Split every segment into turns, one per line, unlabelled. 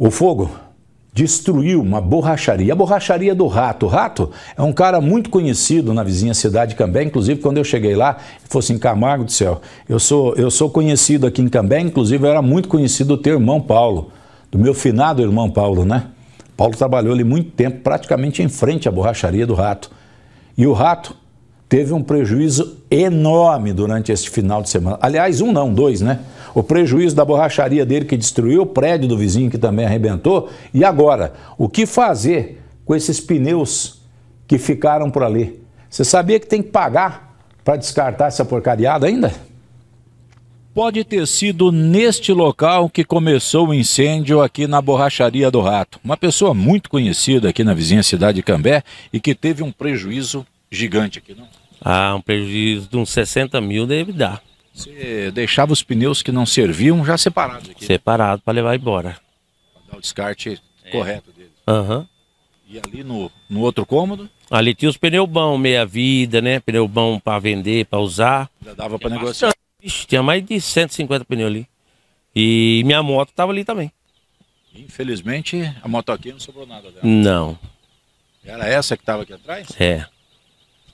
O fogo destruiu uma borracharia, a borracharia do Rato. O Rato é um cara muito conhecido na vizinha cidade de Cambé, inclusive quando eu cheguei lá, falou assim, Camargo do céu, eu sou, eu sou conhecido aqui em Cambé, inclusive eu era muito conhecido do teu irmão Paulo, do meu finado irmão Paulo, né? Paulo trabalhou ali muito tempo, praticamente em frente à borracharia do Rato. E o Rato teve um prejuízo enorme durante este final de semana. Aliás, um não, dois, né? O prejuízo da borracharia dele que destruiu, o prédio do vizinho que também arrebentou. E agora, o que fazer com esses pneus que ficaram por ali? Você sabia que tem que pagar para descartar essa porcariada ainda? Pode ter sido neste local que começou o incêndio aqui na Borracharia do Rato. Uma pessoa muito conhecida aqui na vizinha cidade de Cambé e que teve um prejuízo gigante aqui, não?
Ah, um prejuízo de uns 60 mil deve dar.
Você deixava os pneus que não serviam já separados aqui?
Né? Separado né? para levar embora.
Para dar o descarte é. correto deles. Aham. Uhum. E ali no, no outro cômodo?
Ali tinha os pneus bons, meia-vida, né? Pneu bom para vender, para usar. Já dava para negociar? Ixi, tinha mais de 150 pneus ali. E minha moto estava ali também.
Infelizmente, a moto aqui não sobrou nada dela. Não. Era essa que estava aqui atrás? É.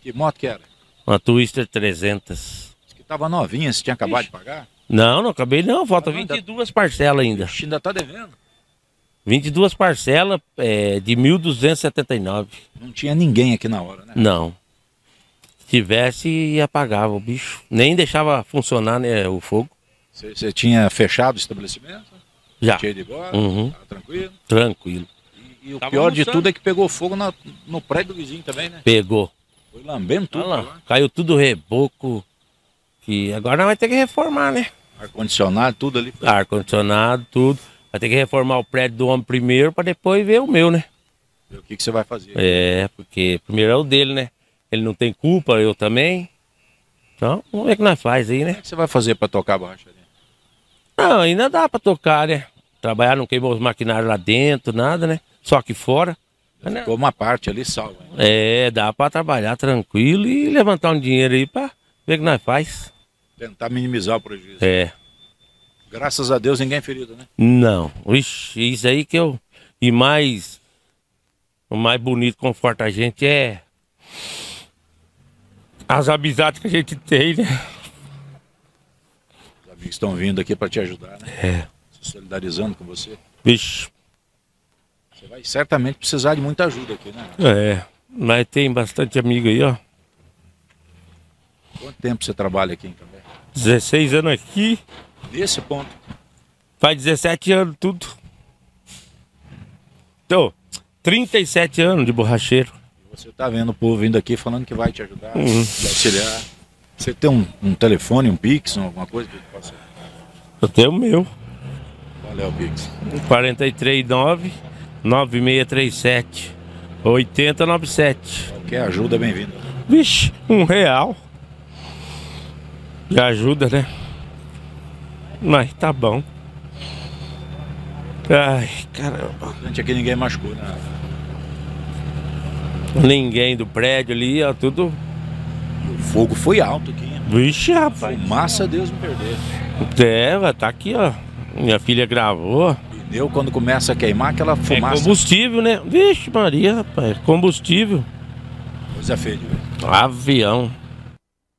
Que moto que era?
Uma Twister 300.
Diz que tava novinha,
você tinha acabado Ixi. de pagar? Não, não acabei não, falta ah, 22 ainda... parcelas ainda. Ixi, ainda tá devendo. 22 parcelas é, de 1.279. Não tinha ninguém aqui na hora, né? Não. Se tivesse, apagava o bicho. Nem deixava funcionar né, o fogo.
Você tinha fechado o estabelecimento?
Já. Tinha ido embora? Uhum. tranquilo? Tranquilo.
E, e o Tava pior almoçando. de tudo é que pegou fogo na, no prédio do vizinho também,
né? Pegou. Foi lambendo tudo. Olha lá, caiu tudo reboco. Que agora nós vai ter que reformar, né? Ar-condicionado, tudo ali. Ar-condicionado, tudo. Vai ter que reformar o prédio do homem primeiro para depois ver o meu, né? o que, que você vai fazer. É, porque primeiro é o dele, né? Ele não tem culpa, eu também. Então, vamos ver o que nós faz aí, né? O que você vai fazer para tocar a borracha ali? Não, ainda dá para tocar, né? Trabalhar, não queimou os maquinários lá dentro, nada, né? Só que fora. Ah, Ficou uma parte ali salva. É, dá para trabalhar tranquilo e levantar um dinheiro aí para ver o que nós faz. Tentar minimizar o prejuízo. É.
Graças a Deus ninguém é ferido, né?
Não. Ixi, isso aí que eu. E mais. O mais bonito, conforta a gente é. As amizades que a gente tem, né?
Os amigos estão vindo aqui para te ajudar, né? É. Se solidarizando com você. Vixe, você vai certamente precisar de muita ajuda aqui, né?
É, mas tem bastante amigo aí, ó. Quanto tempo você trabalha aqui então? 16 anos aqui. Desse ponto? Faz 17 anos tudo. Então, 37 anos de borracheiro.
Você tá vendo o povo vindo aqui falando que vai te ajudar, uhum. te auxiliar. Você tem um, um, telefone, um Pix, alguma coisa que possa?
Eu tenho o meu. Qual é o Pix? 439 9637 8097. Qualquer ajuda, bem-vindo. Vixe, um real. Já ajuda, né? Mas tá bom. Ai, caramba.
Gente, aqui ninguém machucou, né? Ninguém do
prédio ali, ó, tudo. O fogo foi alto aqui. Vixe, rapaz. Fumaça, Deus me perder. É, tá aqui, ó. Minha filha gravou. Pneu, quando
começa a queimar, aquela é fumaça. É
combustível, né? Vixe, Maria, rapaz, combustível. Coisa feia, velho. Avião.